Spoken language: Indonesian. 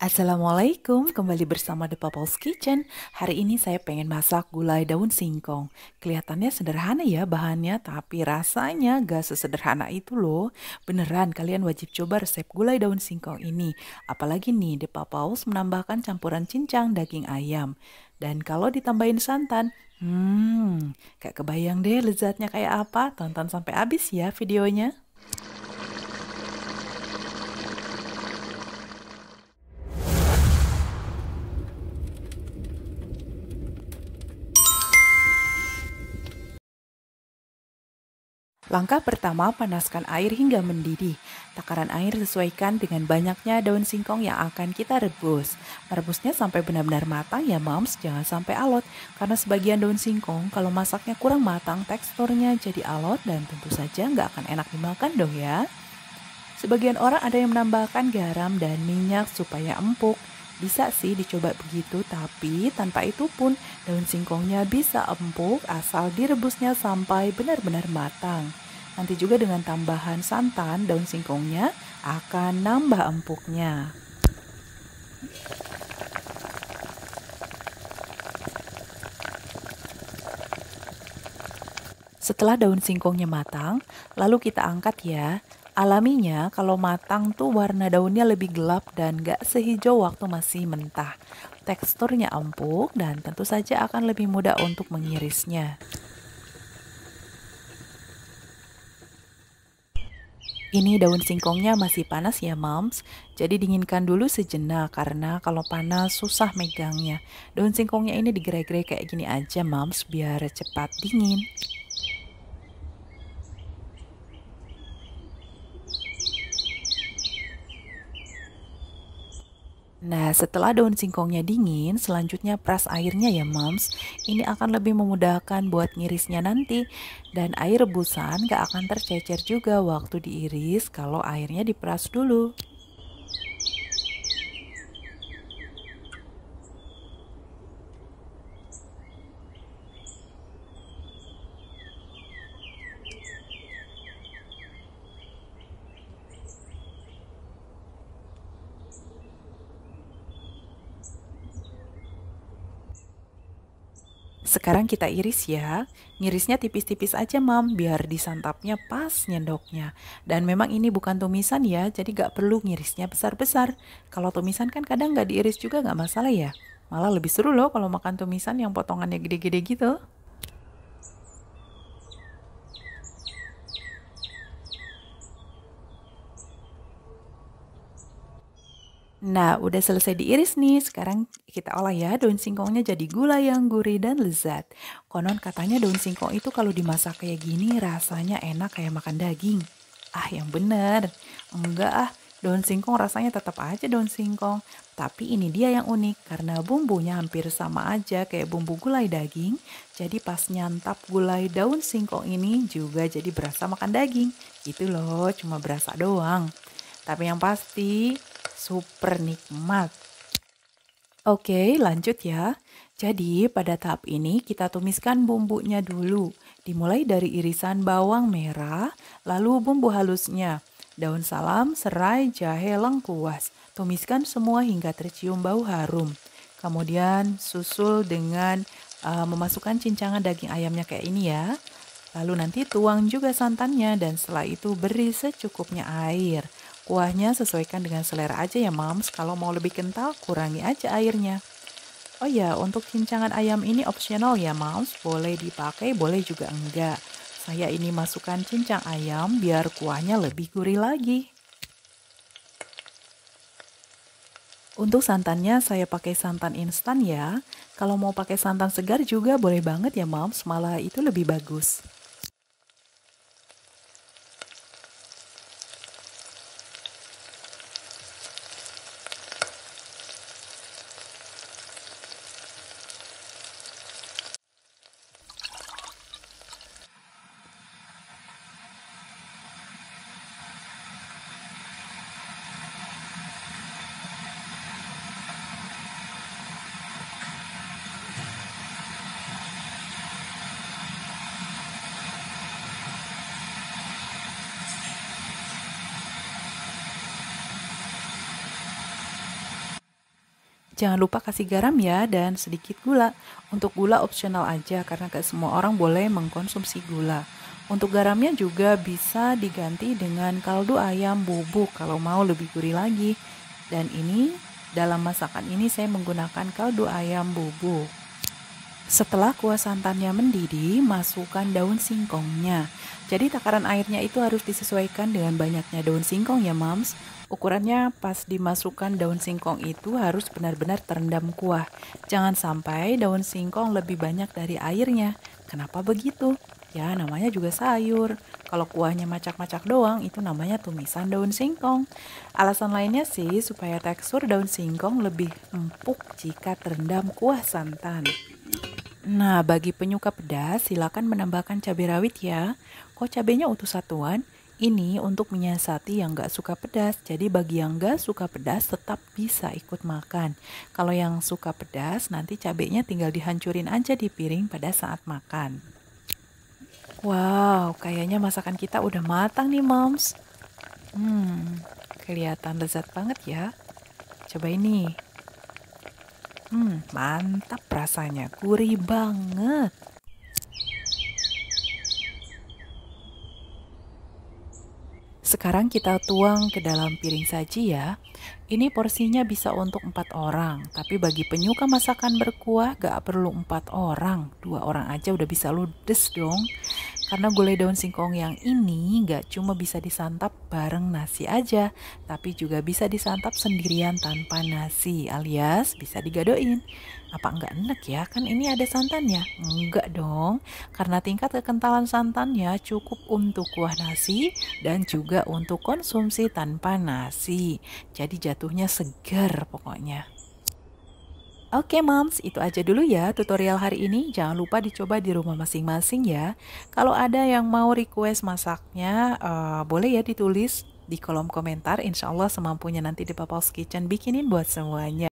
Assalamualaikum, kembali bersama The People's Kitchen. Hari ini saya pengen masak gulai daun singkong. Kelihatannya sederhana ya bahannya, tapi rasanya gak sesederhana itu loh. Beneran, kalian wajib coba resep gulai daun singkong ini. Apalagi nih, The People's menambahkan campuran cincang daging ayam. Dan kalau ditambahin santan, hmm, gak kebayang deh lezatnya kayak apa. Tonton sampai habis ya videonya. Langkah pertama, panaskan air hingga mendidih. Takaran air sesuaikan dengan banyaknya daun singkong yang akan kita rebus. Merebusnya sampai benar-benar matang ya mams, jangan sampai alot. Karena sebagian daun singkong kalau masaknya kurang matang teksturnya jadi alot dan tentu saja nggak akan enak dimakan dong ya. Sebagian orang ada yang menambahkan garam dan minyak supaya empuk. Bisa sih dicoba begitu, tapi tanpa itu pun daun singkongnya bisa empuk asal direbusnya sampai benar-benar matang. Nanti juga dengan tambahan santan, daun singkongnya akan nambah empuknya. Setelah daun singkongnya matang, lalu kita angkat ya. Alaminya kalau matang tuh warna daunnya lebih gelap dan gak sehijau waktu masih mentah. Teksturnya empuk dan tentu saja akan lebih mudah untuk mengirisnya. Ini daun singkongnya masih panas ya moms, jadi dinginkan dulu sejenak karena kalau panas susah megangnya. Daun singkongnya ini digere-gere kayak gini aja moms biar cepat dingin. Nah, setelah daun singkongnya dingin, selanjutnya peras airnya ya, Moms. Ini akan lebih memudahkan buat ngirisnya nanti. Dan air rebusan gak akan tercecer juga waktu diiris kalau airnya diperas dulu. Sekarang kita iris ya. Ngirisnya tipis-tipis aja, Mam, biar disantapnya pas nyendoknya. Dan memang ini bukan tumisan ya, jadi gak perlu ngirisnya besar-besar. Kalau tumisan kan kadang gak diiris juga gak masalah ya. Malah lebih seru loh kalau makan tumisan yang potongannya gede-gede gitu. Nah, udah selesai diiris nih. Sekarang kita olah ya daun singkongnya jadi gula yang gurih dan lezat. Konon katanya daun singkong itu kalau dimasak kayak gini rasanya enak kayak makan daging. Ah, yang bener. Enggak ah, daun singkong rasanya tetap aja daun singkong. Tapi ini dia yang unik karena bumbunya hampir sama aja kayak bumbu gulai daging. Jadi pas nyantap gulai daun singkong ini juga jadi berasa makan daging. Itu loh, cuma berasa doang. Tapi yang pasti super nikmat. Oke, lanjut ya. Jadi, pada tahap ini kita tumiskan bumbunya dulu. Dimulai dari irisan bawang merah, lalu bumbu halusnya, daun salam, serai, jahe, lengkuas. Tumiskan semua hingga tercium bau harum. Kemudian susul dengan uh, memasukkan cincangan daging ayamnya kayak ini ya. Lalu nanti tuang juga santannya dan setelah itu beri secukupnya air. Kuahnya sesuaikan dengan selera aja ya mams, kalau mau lebih kental kurangi aja airnya. Oh ya, untuk cincangan ayam ini opsional ya mams, boleh dipakai, boleh juga enggak. Saya ini masukkan cincang ayam biar kuahnya lebih gurih lagi. Untuk santannya saya pakai santan instan ya. Kalau mau pakai santan segar juga boleh banget ya mams, malah itu lebih bagus. Jangan lupa kasih garam ya dan sedikit gula. Untuk gula opsional aja karena gak semua orang boleh mengkonsumsi gula. Untuk garamnya juga bisa diganti dengan kaldu ayam bubuk kalau mau lebih gurih lagi. Dan ini dalam masakan ini saya menggunakan kaldu ayam bubuk. Setelah kuah santannya mendidih, masukkan daun singkongnya. Jadi takaran airnya itu harus disesuaikan dengan banyaknya daun singkong ya, Mams. Ukurannya pas dimasukkan daun singkong itu harus benar-benar terendam kuah. Jangan sampai daun singkong lebih banyak dari airnya. Kenapa begitu? Ya, namanya juga sayur. Kalau kuahnya macak-macak doang, itu namanya tumisan daun singkong. Alasan lainnya sih supaya tekstur daun singkong lebih empuk jika terendam kuah santan. Nah, bagi penyuka pedas, silakan menambahkan cabai rawit ya. Kok cabainya utuh satuan? Ini untuk menyiasati yang gak suka pedas. Jadi bagi yang gak suka pedas tetap bisa ikut makan. Kalau yang suka pedas, nanti cabenya tinggal dihancurin aja di piring pada saat makan. Wow, kayaknya masakan kita udah matang nih, Moms. Hmm, kelihatan lezat banget ya. Coba ini. Hmm, mantap rasanya, gurih banget. Sekarang kita tuang ke dalam piring saji ya. Ini porsinya bisa untuk empat orang, tapi bagi penyuka masakan berkuah gak perlu empat orang. Dua orang aja udah bisa ludes dong. Karena gulai daun singkong yang ini nggak cuma bisa disantap bareng nasi aja, tapi juga bisa disantap sendirian tanpa nasi alias bisa digadoin. Apa enggak enak ya? Kan ini ada santannya. Enggak dong, karena tingkat kekentalan santannya cukup untuk kuah nasi dan juga untuk konsumsi tanpa nasi. Jadi jatuhnya segar pokoknya. Oke moms, itu aja dulu ya tutorial hari ini. Jangan lupa dicoba di rumah masing-masing ya. Kalau ada yang mau request masaknya, uh, boleh ya ditulis di kolom komentar. Insya Allah semampunya nanti di Papa's Kitchen bikinin buat semuanya.